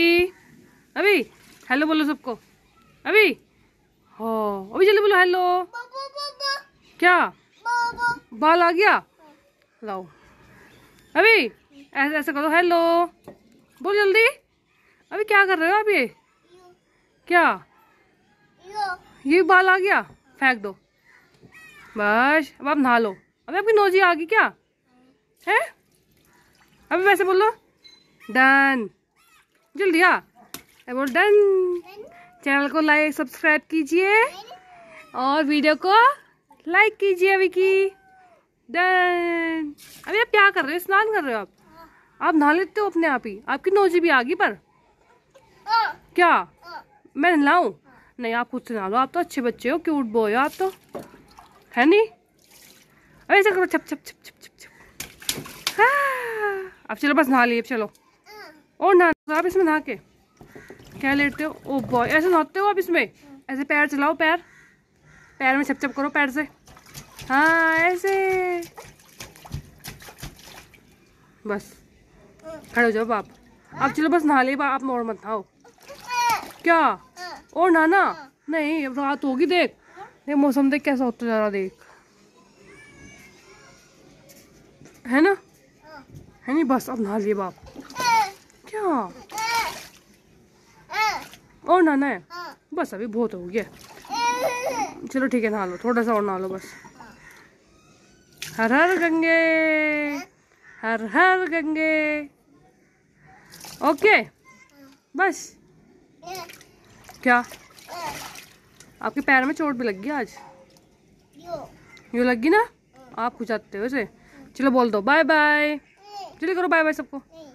अभी अभी हेलो बोलो सबको अभी हो अभी जल्दी बोलो हेलो क्या बाल आ गया लाओ अभी ऐसे ऐसे करो हेलो बोल जल्दी अभी क्या कर रहे हो आप ये क्या ये बाल आ गया फेंक दो बस अब आप नहा लो अभी आपकी नोजी आ गई क्या है अभी वैसे बोलो डन जल्दी आ बोल डन चैनल को लाइक सब्सक्राइब कीजिए और वीडियो को लाइक कीजिए विकी डन अभी आप क्या कर रहे हो स्नान कर रहे हो आप आप नहा लेते हो अपने आप ही आपकी नौजी भी आ गई पर क्या मैं नहाऊ नहीं आप खुद से नहा लो आप तो अच्छे बच्चे हो क्यूट बॉय हो आप तो है नहीं अरे ऐसा करो छप छप छप छप छप छप हाँ। अब चलो बस नहा लिए चलो और ना आप इसमें नहा के क्या लेटते हो ओ बॉय ऐसे नहाते हो आप इसमें ऐसे पैर चलाओ पैर पैर में छप छप करो पैर से हाँ ऐसे बस खड़े हो जाओ बाप आप चलो बस नहा ले आप और मत नहाओ क्या और ना नहीं अब रात होगी देख देख मौसम देख कैसा होता जा रहा देख है ना है नहीं बस अब नहा लिए बाप और ना ना बस अभी बहुत हो गया चलो ठीक है नहा लो थोड़ा सा और नहा लो बस हर हर गंगे हर हर गंगे ओके बस क्या आपके पैर में चोट भी लग गई आज यू लग गई ना आप कुछ आते हो इसे चलो बोल दो बाय बाय चलिए करो बाय बाय सबको